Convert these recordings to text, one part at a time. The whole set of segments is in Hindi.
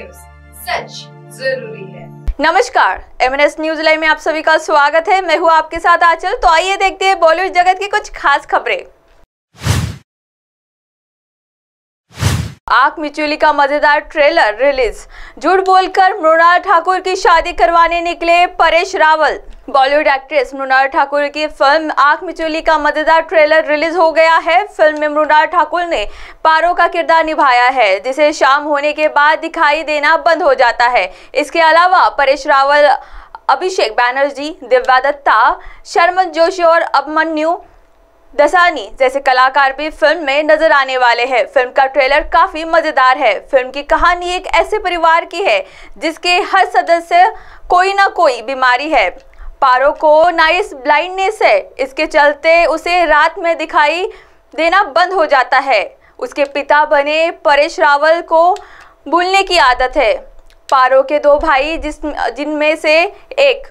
न्यूज सच जरूरी है नमस्कार एस न्यूज लाइव में आप सभी का स्वागत है मैं हूँ आपके साथ आचल तो आइए देखते हैं बॉलीवुड जगत की कुछ खास खबरें आंख मिचुली का मजेदार ट्रेलर रिलीज झूठ बोलकर मृणाल ठाकुर की शादी करवाने निकले परेश रावल बॉलीवुड एक्ट्रेस मृणाल ठाकुर की फिल्म आंख मिचुली का मजेदार ट्रेलर रिलीज हो गया है फिल्म में मृणाल ठाकुर ने पारो का किरदार निभाया है जिसे शाम होने के बाद दिखाई देना बंद हो जाता है इसके अलावा परेश रावल अभिषेक बैनर्जी दिव्या दत्ता शर्मन जोशी और अभमन्यू दसानी जैसे कलाकार भी फिल्म में नजर आने वाले हैं फिल्म का ट्रेलर काफी मजेदार है फिल्म की कहानी एक ऐसे परिवार की है जिसके हर सदस्य कोई ना कोई बीमारी है पारो को नाइस ब्लाइंडनेस है इसके चलते उसे रात में दिखाई देना बंद हो जाता है उसके पिता बने परेश रावल को भूलने की आदत है पारो के दो भाई जिस जिनमें से एक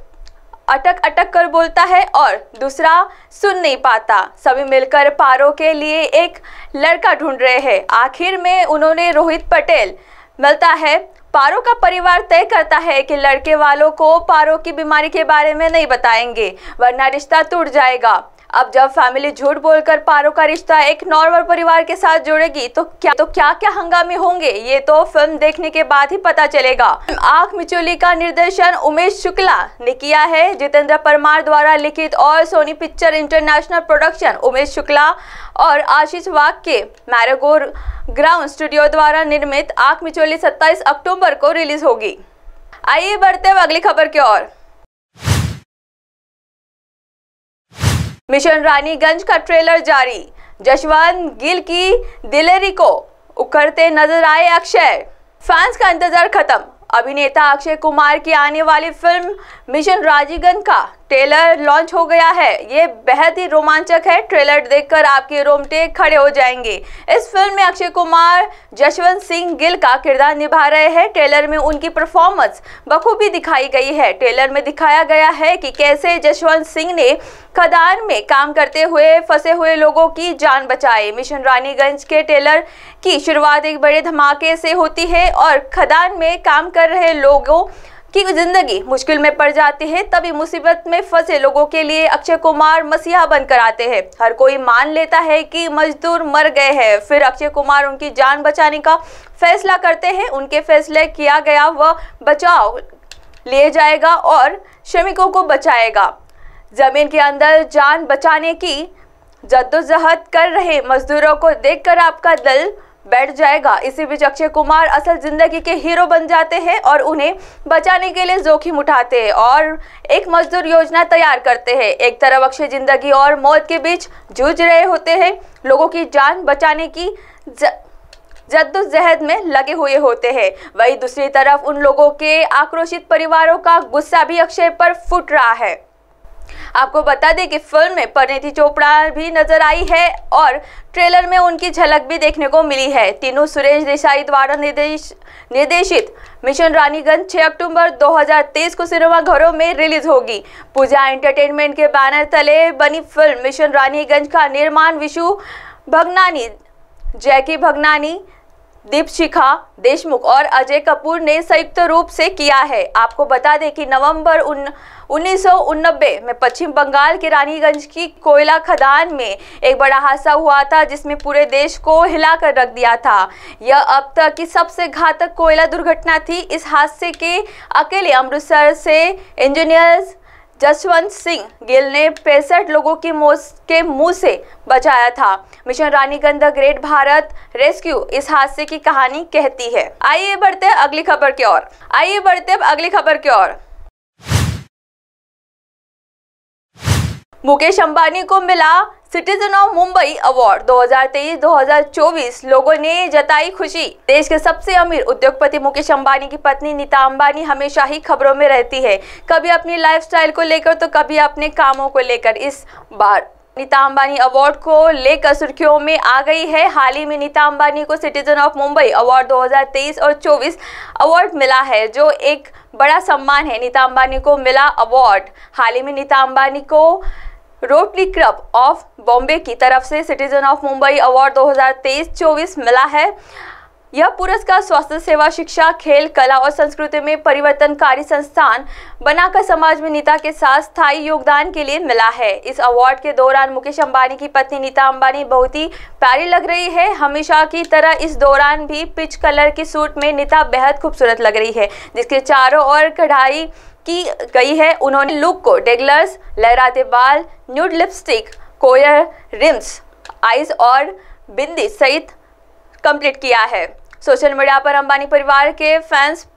अटक अटक कर बोलता है और दूसरा सुन नहीं पाता सभी मिलकर पारो के लिए एक लड़का ढूंढ रहे हैं आखिर में उन्होंने रोहित पटेल मिलता है पारो का परिवार तय करता है कि लड़के वालों को पारो की बीमारी के बारे में नहीं बताएंगे वरना रिश्ता टूट जाएगा अब जब फैमिली झूठ बोलकर पारो का रिश्ता एक नॉर्मल परिवार के साथ जुड़ेगी तो क्या तो क्या क्या हंगामे होंगे ये तो फिल्म देखने के बाद ही पता चलेगा आख मिचोली का निर्देशन उमेश शुक्ला ने किया है जितेंद्र परमार द्वारा लिखित और Sony Picture International Production Umesh Shukla और आशीष वाग के मैरेगो ग्राउंड स्टूडियो द्वारा निर्मित आंख मिचोली सत्ताईस अक्टूबर को रिलीज होगी आइए बढ़ते हुए अगली खबर की ओर मिशन रानीगंज का ट्रेलर जारी जशवंत गिल की दिलेरी को उखड़ते नजर आए अक्षय फैंस का इंतजार खत्म अभिनेता अक्षय कुमार की आने वाली फिल्म मिशन राजीगंज का ट्रेलर लॉन्च हो गया है ये बेहद ही रोमांचक है ट्रेलर देखकर आपके रोमटे खड़े हो जाएंगे इस फिल्म में अक्षय कुमार जशवंत सिंह गिल का किरदार निभा रहे हैं ट्रेलर में उनकी परफॉर्मेंस बखूबी दिखाई गई है ट्रेलर में दिखाया गया है कि कैसे जशवंत सिंह ने खदान में काम करते हुए फंसे हुए लोगों की जान बचाई मिशन रानीगंज के ट्रेलर की शुरुआत एक बड़े धमाके से होती है और खदान में काम कर रहे लोगों कि जिंदगी मुश्किल में पड़ जाती है तभी मुसीबत में फंसे लोगों के लिए अक्षय कुमार मसीहा बनकर आते हैं हर कोई मान लेता है कि मजदूर मर गए हैं फिर अक्षय कुमार उनकी जान बचाने का फैसला करते हैं उनके फैसले किया गया वह बचाव लिए जाएगा और श्रमिकों को बचाएगा जमीन के अंदर जान बचाने की जद्दोजहद कर रहे मजदूरों को देखकर आपका दल बैठ जाएगा इसी बीच अक्षय कुमार असल जिंदगी के हीरो बन जाते हैं और उन्हें बचाने के लिए जोखिम उठाते हैं और एक मजदूर योजना तैयार करते हैं एक तरफ अक्षय जिंदगी और मौत के बीच जूझ रहे होते हैं लोगों की जान बचाने की ज... जद्दोजहद में लगे हुए होते हैं वहीं दूसरी तरफ उन लोगों के आक्रोशित परिवारों का गुस्सा भी अक्षय पर फूट रहा है आपको बता दें कि फिल्म में परिणति चोपड़ा भी नजर आई है और ट्रेलर में उनकी झलक भी देखने को मिली है तीनों सुरेश देसाई द्वारा निर्देश निर्देशित मिशन रानीगंज 6 अक्टूबर 2023 को सिनेमाघरों में रिलीज होगी पूजा एंटरटेनमेंट के बैनर तले बनी फिल्म मिशन रानीगंज का निर्माण विशु भगनानी जैकी भगनानी दीपशिखा देशमुख और अजय कपूर ने संयुक्त रूप से किया है आपको बता दें कि नवंबर उन उन्नीस में पश्चिम बंगाल के रानीगंज की कोयला खदान में एक बड़ा हादसा हुआ था जिसमें पूरे देश को हिलाकर रख दिया था यह अब तक की सबसे घातक कोयला दुर्घटना थी इस हादसे के अकेले अमृतसर से इंजीनियर्स जसवंत सिंह गिल ने पैंसठ लोगों की मौत के मुंह से बचाया था mission Raniganj the great Bharat rescue इस हादसे की कहानी कहती है आइए बढ़ते अगली खबर की ओर आइए बढ़ते हैं अगली खबर की ओर मुकेश अंबानी को मिला सिटीजन ऑफ मुंबई अवार्ड 2023-2024 लोगों ने जताई खुशी देश के सबसे अमीर उद्योगपति मुकेश अंबानी की पत्नी नीता अंबानी हमेशा ही खबरों में रहती है कभी अपनी लाइफस्टाइल को लेकर तो कभी अपने कामों को लेकर इस बार नीता अंबानी अवार्ड को लेकर सुर्खियों में आ गई है हाल ही में नीता अंबानी को सिटीजन ऑफ मुंबई अवार्ड 2023 और 24 अवार्ड मिला है जो एक बड़ा सम्मान है नीता अंबानी को मिला अवार्ड हाल ही में नीता अंबानी को रोटरी क्लब ऑफ बॉम्बे की तरफ से सिटीजन ऑफ मुंबई अवार्ड 2023-24 मिला है यह पुरस्कार स्वास्थ्य सेवा शिक्षा खेल कला और संस्कृति में परिवर्तनकारी संस्थान बनाकर समाज में नीता के साथ स्थायी योगदान के लिए मिला है इस अवार्ड के दौरान मुकेश अंबानी की पत्नी नीता अंबानी बहुत ही प्यारी लग रही है हमेशा की तरह इस दौरान भी पिच कलर की सूट में नीता बेहद खूबसूरत लग रही है जिसके चारों ओर कढ़ाई की गई है उन्होंने लुक को डेगलर्स लहराते बाल न्यूड लिपस्टिक कोयर रिम्स आइज और बिंदी सहित कंप्लीट किया है सोशल मीडिया पर अंबानी परिवार के फैंस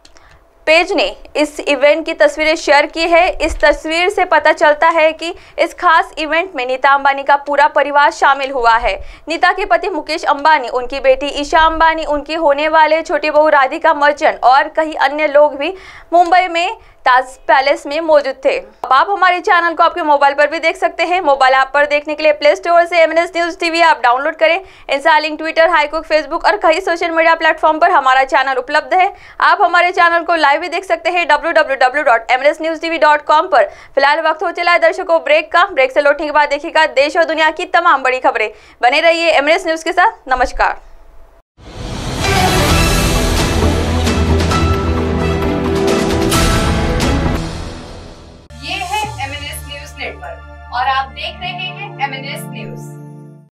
पेज ने इस इवेंट की तस्वीरें शेयर की है इस तस्वीर से पता चलता है कि इस खास इवेंट में नीता अंबानी का पूरा परिवार शामिल हुआ है नीता के पति मुकेश अंबानी उनकी बेटी ईशा अंबानी उनकी होने वाले छोटी बहू राधिका मर्चेंट और कई अन्य लोग भी मुंबई में ताज पैलेस में मौजूद थे अब आप हमारे चैनल को आपके मोबाइल पर भी देख सकते हैं मोबाइल ऐप पर देखने के लिए प्ले स्टोर से एम न्यूज टीवी आप डाउनलोड करें इंस्टा लिंक ट्विटर हाईकुक फेसबुक और कई सोशल मीडिया प्लेटफॉर्म पर हमारा चैनल उपलब्ध है आप हमारे चैनल को लाइव भी देख सकते हैं डब्ल्यू पर फिलहाल वक्त हो चला है दर्शकों ब्रेक का ब्रेक से लौटने के बाद देखेगा देश और दुनिया की तमाम बड़ी खबरें बने रहिए एम न्यूज के साथ नमस्कार